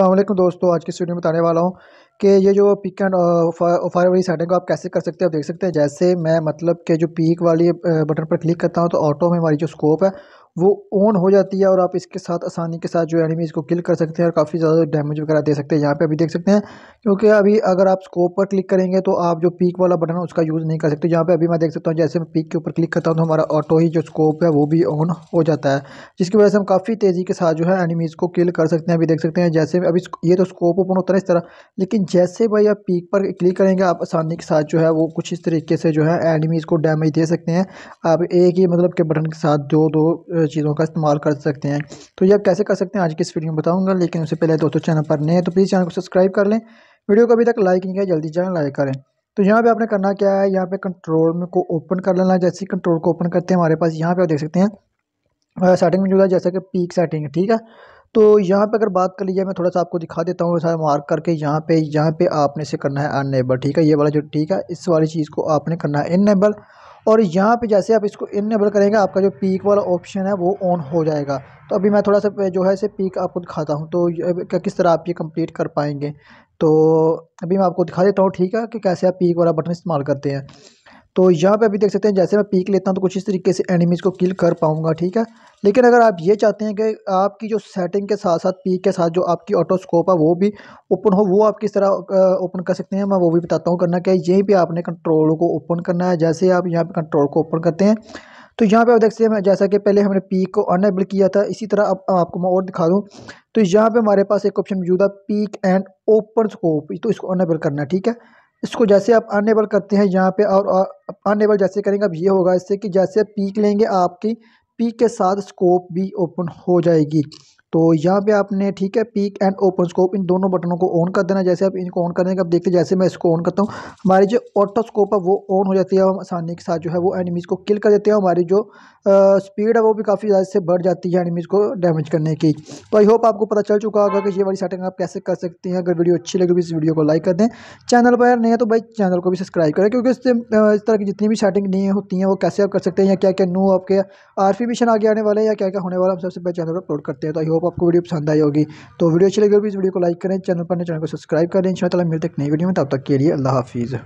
अल्लाम दोस्तों आज की वीडियो में बताने वाला हूँ कि ये जो पिक एंड फायर वाली सेटिंग को आप कैसे कर सकते हैं आप देख सकते हैं जैसे मैं मतलब के जो पीक वाली बटन uh, पर क्लिक करता हूँ तो ऑटो में हमारी जो स्कोप है वो ऑन हो जाती है और आप इसके साथ आसानी के साथ जो एनिमीज़ को किल कर सकते हैं और काफ़ी ज़्यादा डैमेज वगैरह दे सकते हैं यहाँ पे अभी देख सकते हैं क्योंकि अभी अगर आप स्कोप पर क्लिक करेंगे तो आप जो पीक वाला बटन है उसका यूज़ नहीं कर सकते यहाँ पे अभी मैं देख सकता हूँ जैसे मैं पीक के ऊपर क्लिक करता हूँ तो हमारा ऑटो ही जो स्कोप है वो भी ऑन हो जाता है जिसकी वजह से हम काफ़ी तेज़ी के साथ जो है एनिमीज़ को किल कर सकते हैं अभी देख सकते हैं जैसे अभी ये तो स्कोप ओपन होता है इस तरह लेकिन जैसे भाई आप पीक पर क्लिक करेंगे आप आसानी के साथ जो है वो कुछ इस तरीके से जो है एनिमीज़ को डैमेज दे सकते हैं आप एक ही मतलब के बटन के साथ दो दो चीज़ों का इस्तेमाल कर सकते हैं तो ये आप कैसे कर सकते हैं आज की इस वीडियो में बताऊँगा लेकिन उससे पहले दोस्तों चैनल पर नए हैं तो प्लीज़ चैनल को सब्सक्राइब कर लें वीडियो को अभी तक लाइक नहीं किया जल्दी जाए लाइक करें तो यहाँ पे आपने करना क्या है यहाँ पे कंट्रोल में को ओपन कर लेना जैसे कंट्रोल को ओपन करते हैं हमारे पास यहाँ पे आप देख सकते हैं सेटिंग में जुड़ा जैसा कि पीक सेटिंग है ठीक है तो यहाँ पे अगर बात कर लीजिए मैं थोड़ा सा आपको दिखा देता हूँ सारा मार्क करके यहाँ पे यहाँ पे आपने इसे करना है अनेबल ठीक है ये वाला जो ठीक है इस वाली चीज़ को आपने करना है इनेबल और यहाँ पे जैसे आप इसको इनेबल करेंगे आपका जो पीक वाला ऑप्शन है वो ऑन हो जाएगा तो अभी मैं थोड़ा सा जो है इसे पीक आपको दिखाता हूँ तो किस तरह आप ये कंप्लीट कर पाएंगे तो अभी मैं आपको दिखा देता हूँ ठीक है कि कैसे आप पीक वाला बटन इस्तेमाल करते हैं तो यहाँ पे अभी देख सकते हैं जैसे मैं पीक लेता हूँ तो कुछ इस तरीके से एनिमीज़ को किल कर पाऊँगा ठीक है लेकिन अगर आप ये चाहते हैं कि आपकी जो सेटिंग के साथ साथ पीक के साथ जो आपकी ऑटोस्कोप है वो भी ओपन हो वो आप किस तरह ओपन कर सकते हैं मैं वो भी बताता हूँ करना क्या यहीं पर आपने कंट्रोल को ओपन करना है जैसे आप यहाँ पर कंट्रोल को ओपन करते हैं तो यहाँ पे आप देख सकते हैं जैसा कि पहले हमने पीक को अनेबल किया था इसी तरह अब आप, आपको मैं और दिखा दूँ तो यहाँ पे हमारे पास एक ऑप्शन मौजूद है पीक एंड ओपन स्कोप तो इसको अनेबल करना है ठीक है इसको जैसे आप अनेबल करते हैं यहाँ पे और अनेबल जैसे करेंगे अब ये होगा इससे कि जैसे पीक लेंगे आपकी पीक के साथ स्कोप भी ओपन हो जाएगी तो यहाँ पे आपने ठीक है पीक एंड ओपन स्कोप इन दोनों बटनों को ऑन कर देना जैसे आप इनको ऑन कर देंगे आप देखते जैसे मैं इसको ऑन करता हूँ हमारी जो ऑटोस्कोप है वो ऑन हो जाती है हम आसानी के साथ जो है वो एनिमीज़ को किल कर देते हैं हमारी जो आ, स्पीड है वो भी काफ़ी ज़्यादा से बढ़ जाती है एनिमीज़ को डैमेज करने की तो आई होप आपको पता चल चुका होगा कि ये वाली सेटिंग आप कैसे कर सकते हैं अगर वीडियो अच्छी लगी तो इस वीडियो को लाइक कर दें चैनल पर नहीं है तो भाई चैनल को भी सब्सक्राइब करें क्योंकि इससे इस तरह की जितनी भी सेटिंग नहीं होती हैं वो कैसे आप कर सकते हैं या क्या क्या नो आपके आर मिशन आगे आने वाले हैं या क्या क्या होने वाला हम सबसे पहले चैनल पर अपलोड करते हैं तो आई होप होप आपको वीडियो पसंद आई होगी तो वीडियो अच्छी लगी होगी तो इस वीडियो को लाइक करें चैनल पर चैनल को सब्सक्राइब करें इन मिलते एक नई वीडियो में तब तक के लिए अल्लाह हाफिज़